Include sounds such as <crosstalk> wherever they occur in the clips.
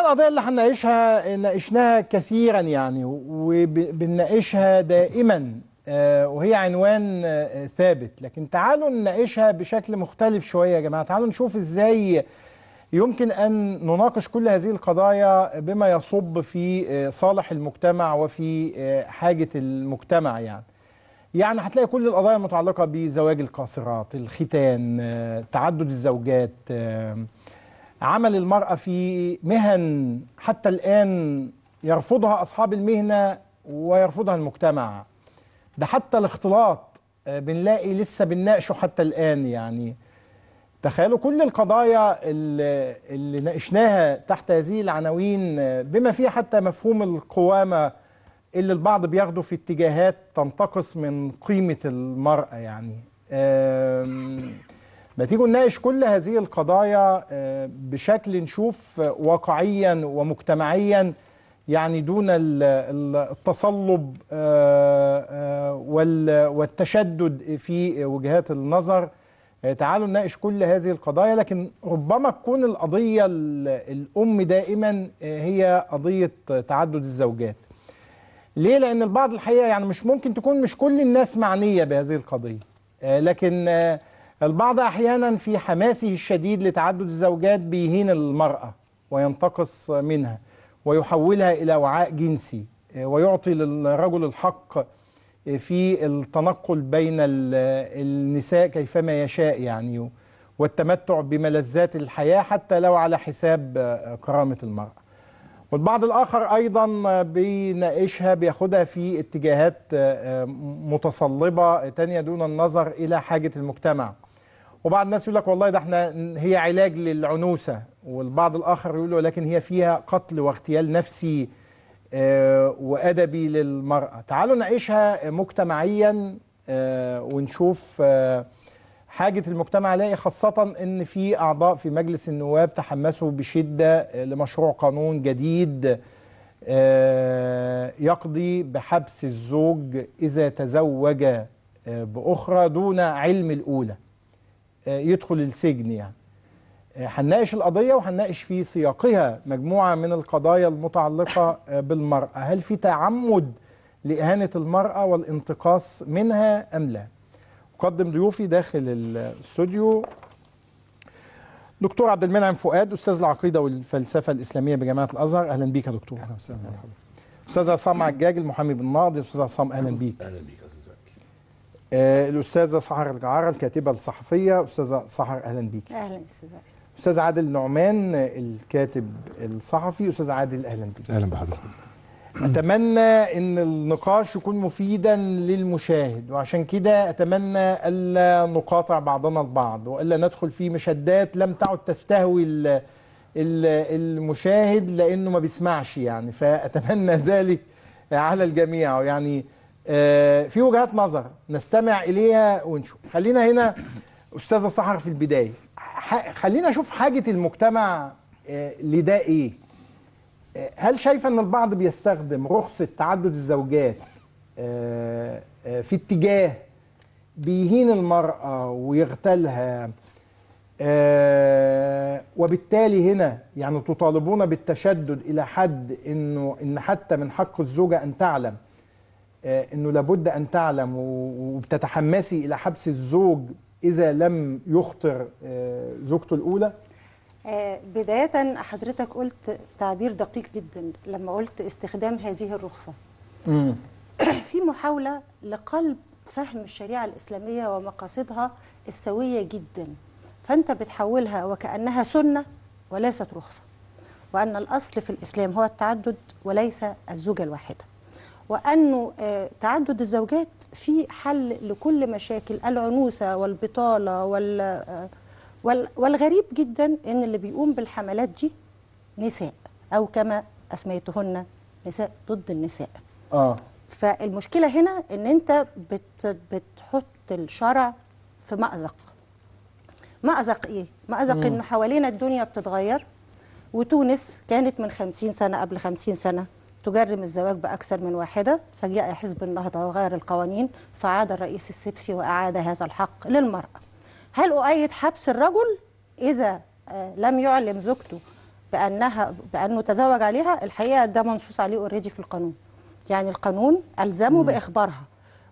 القضايا اللي هنناقشها ناقشناها كثيرا يعني وبنناقشها دائما آه، وهي عنوان آه، ثابت لكن تعالوا نناقشها بشكل مختلف شوية يا جماعة تعالوا نشوف ازاي يمكن أن نناقش كل هذه القضايا بما يصب في آه، صالح المجتمع وفي حاجة المجتمع يعني يعني هتلاقي كل القضايا المتعلقة بزواج القاصرات الختان تعدد الزوجات عمل المرأة في مهن حتى الآن يرفضها أصحاب المهنة ويرفضها المجتمع ده حتى الاختلاط آه، بنلاقي لسه بنناقشه حتى الآن يعني تخيلوا كل القضايا اللي, ناقشناها تحت هذه العناوين آه، بما فيها حتى مفهوم القوامة اللي البعض بياخده في اتجاهات تنتقص من قيمة المرأة يعني ما تيجوا نناقش كل هذه القضايا آه، بشكل نشوف آه، واقعيا ومجتمعيا يعني دون التصلب آه، والتشدد في وجهات النظر تعالوا نناقش كل هذه القضايا لكن ربما تكون القضية الأم دائما هي قضية تعدد الزوجات ليه؟ لأن البعض الحقيقة يعني مش ممكن تكون مش كل الناس معنية بهذه القضية لكن البعض أحيانا في حماسه الشديد لتعدد الزوجات بيهين المرأة وينتقص منها ويحولها إلى وعاء جنسي آه، ويعطي للرجل الحق آه، في التنقل بين النساء كيفما يشاء يعني والتمتع بملذات الحياة حتى لو على حساب آه، كرامة المرأة والبعض الآخر أيضا بيناقشها بياخدها في اتجاهات متصلبة تانية دون النظر إلى حاجة المجتمع وبعض الناس يقول لك والله ده احنا هي علاج للعنوسه والبعض الاخر يقول ولكن هي فيها قتل واغتيال نفسي آه، وادبي للمراه تعالوا نعيشها مجتمعيا آه، ونشوف آه، حاجه المجتمع عليه خاصه ان في اعضاء في مجلس النواب تحمسوا بشده لمشروع قانون جديد يقضي بحبس الزوج اذا تزوج باخرى دون علم الاولى آه، يدخل السجن يعني آه، هنناقش القضية وهنناقش في سياقها مجموعة من القضايا المتعلقة آه، بالمرأة هل في تعمد لإهانة المرأة والانتقاص منها أم لا أقدم ضيوفي داخل الاستوديو دكتور عبد المنعم فؤاد أستاذ العقيدة والفلسفة الإسلامية بجامعة الأزهر أهلا بيك يا دكتور أهلا وسهلا أستاذ عصام عجاج المحامي بالناضي أستاذ عصام أهلا بيك أهلا بيك آه، الاستاذه سحر الجعاره الكاتبه الصحفيه استاذه سحر اهلا بيكي اهلا استاذ استاذ عادل نعمان الكاتب الصحفي استاذ عادل اهلا بيك اهلا بحضرتك اتمنى ان النقاش يكون مفيدا للمشاهد وعشان كده اتمنى الا نقاطع بعضنا البعض والا ندخل في مشدات لم تعد تستهوي المشاهد لانه ما بيسمعش يعني فاتمنى ذلك على الجميع يعني آه، في وجهات نظر نستمع اليها ونشوف خلينا هنا استاذه سحر في البدايه خلينا نشوف حاجه المجتمع آه، لده ايه آه، هل شايفه ان البعض بيستخدم رخصه تعدد الزوجات في اتجاه بيهين المراه ويغتالها وبالتالي هنا يعني تطالبون بالتشدد الى حد انه ان حتى من حق الزوجه ان تعلم آه، انه لابد ان تعلم وبتتحمسي الى حبس الزوج اذا لم يخطر آه، زوجته الاولى آه، بدايه حضرتك قلت تعبير دقيق جدا لما قلت استخدام هذه الرخصه مم. <clears throat> في محاوله لقلب فهم الشريعه الاسلاميه ومقاصدها السويه جدا فانت بتحولها وكانها سنه وليست رخصه وان الاصل في الاسلام هو التعدد وليس الزوجه الواحده وأنه آه، تعدد الزوجات في حل لكل مشاكل العنوسة والبطالة آه، وال والغريب جدا أن اللي بيقوم بالحملات دي نساء أو كما أسميتهن نساء ضد النساء آه. فالمشكلة هنا أن أنت بت بتحط الشرع في مأزق مأزق إيه؟ مأزق أنه حوالينا الدنيا بتتغير وتونس كانت من 50 سنة قبل 50 سنة تجرم الزواج بأكثر من واحدة فجاء حزب النهضة وغير القوانين فعاد الرئيس السبسي وأعاد هذا الحق للمرأة هل أؤيد حبس الرجل إذا آه، لم يعلم زوجته بأنها بأنه تزوج عليها الحقيقة ده منصوص عليه اوريدي في القانون يعني القانون ألزمه بإخبارها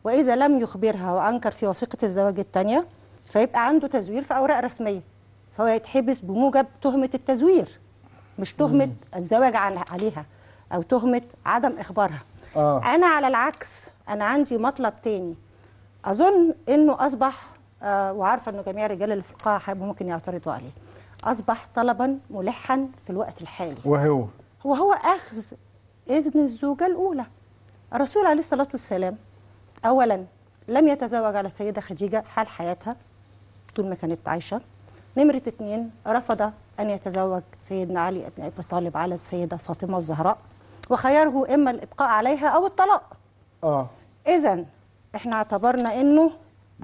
وإذا لم يخبرها وأنكر في وثيقة الزواج الثانية فيبقى عنده تزوير في أوراق رسمية فهو يتحبس بموجب تهمة التزوير مش تهمة الزواج عليها او تهمه عدم اخبارها آه. انا على العكس انا عندي مطلب تاني اظن انه اصبح آه وعارفه انه جميع الرجال اللي في القاعه ممكن يعترضوا عليه اصبح طلبا ملحا في الوقت الحالي وهو وهو اخذ اذن الزوجه الاولى الرسول عليه الصلاه والسلام اولا لم يتزوج على السيده خديجه حال حياتها طول ما كانت عايشه نمره اتنين رفض ان يتزوج سيدنا علي بن ابي طالب على السيده فاطمه الزهراء وخياره اما الابقاء عليها او الطلاق اه اذا احنا اعتبرنا انه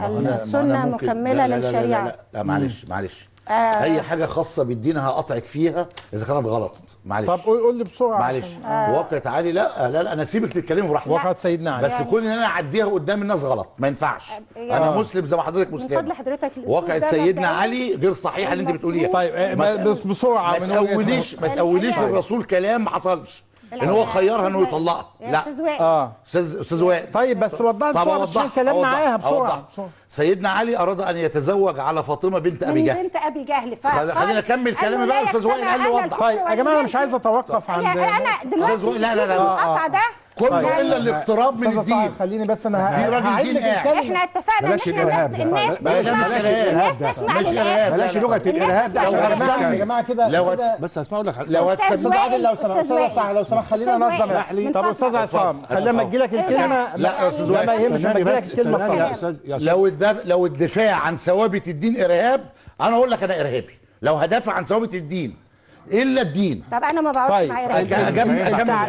السنه مكمله للشريعه لا, لا, لا, لا معلش معلش آه. اي حاجه خاصه بالدين هقطعك فيها اذا كانت غلط معلش طب قول لي بسرعه معلش آه. واقعه علي لا لا لا انا سيبك تتكلمي براحتك واقعه سيدنا علي بس يعني كون ان انا اعديها قدام الناس غلط ما ينفعش آه انا آه. مسلم زي ما حضرتك مسلم من فضل حضرتك واقعه سيدنا علي غير صحيحه اللي انت بتقوليها طيب آه، بس بسرعه ما تقوليش ما تقوليش للرسول كلام ما حصلش ان هو خيرها انه يطلقها لا استاذ وائل آه. استاذ وائل طيب بس وضحت بسرعه عشان الكلام معاها بسرعه سيدنا علي اراد ان يتزوج على فاطمه بنت ابي جهل بنت ابي جهل ف طيب خلينا نكمل كلامي بقى استاذ وائل قال لي وضح طيب يا جماعه انا مش عايز اتوقف عند انا دلوقتي لا لا لا المقاطعه ده كله طيب. الا الاقتراب من الدين خليني بس انا هعيد احنا اتفقنا ان احنا الناس الناس تسمع الناس تسمع الارهاب بلاش لغه الارهاب ده عشان يا جماعه كده لو بس هسمع لك لو استاذ عادل لو سمحت استاذ لو سمحت خلينا ننظم طب استاذ عصام خلينا لما تجي لك إيه الكلمه لا يا استاذ وائل ما يهمش لما تجي لك الكلمه لو لو الدفاع عن ثوابت الدين ارهاب انا اقول لك انا ارهابي لو هدافع عن ثوابت الدين الا الدين طب انا ما بقعدش معايا راجل يا جماعه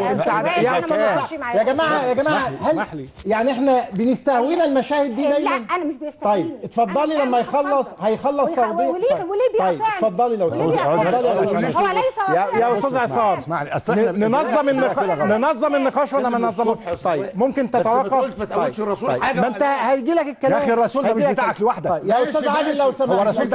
يا جماعه هل يعني احنا بنستهوينا طيب، المشاهد دي دايما لا انا مش بيستهوينا طيب اتفضلي لما يخلص هيخلص تغذيه وليه طيب، وليه طيب، بيقطعني اتفضلي لو سمحت هو ليس يا استاذ عصام ننظم النقاش ننظم النقاش ولا ما ننظموش طيب ممكن تتوقف قلت ما تقولش الرسول حاجه ما انت هيجي لك الكلام يا اخي الرسول ده مش بتاعك لوحدك يا استاذ عادل لو سمحت هو الرسول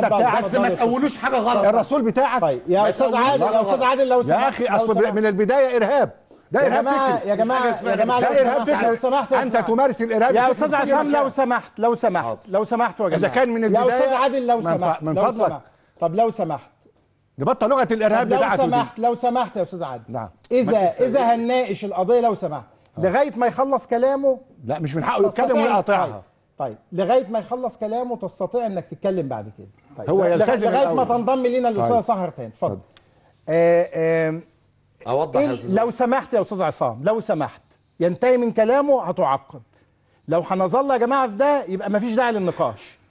ده بتاعك بس ما تقولوش حاجه غلط الرسول بتاعك طيب يا استاذ عادل يا استاذ عادل لو سمحت يا اخي اصل من البدايه ارهاب ده ارهاب فكري يا جماعه يا جماعه ده ارهاب فكري لو سمحت انت تمارس الارهاب يا استاذ عصام لو سمحت لو سمحت لو سمحت يا جماعه اذا كان من البدايه يا استاذ عادل لو سمحت من فضلك طب لو سمحت نبطل لغه الارهاب بتاعتك لو سمحت لو سمحت يا استاذ عادل نعم اذا اذا هنناقش القضيه لو سمحت آه. لغايه ما يخلص كلامه لا مش من حقه يتكلم ويقاطعها طيب. طيب لغايه ما يخلص كلامه تستطيع انك تتكلم بعد كده طيب هو يلتزم لغايه الأول. ما تنضم لينا الاستاذ طيب. سهر تاني اتفضل طيب. آه، آه، اوضح إيه لو سمحت يا استاذ عصام لو سمحت ينتهي من كلامه هتعقد لو هنظل يا جماعه في ده يبقى ما فيش داعي للنقاش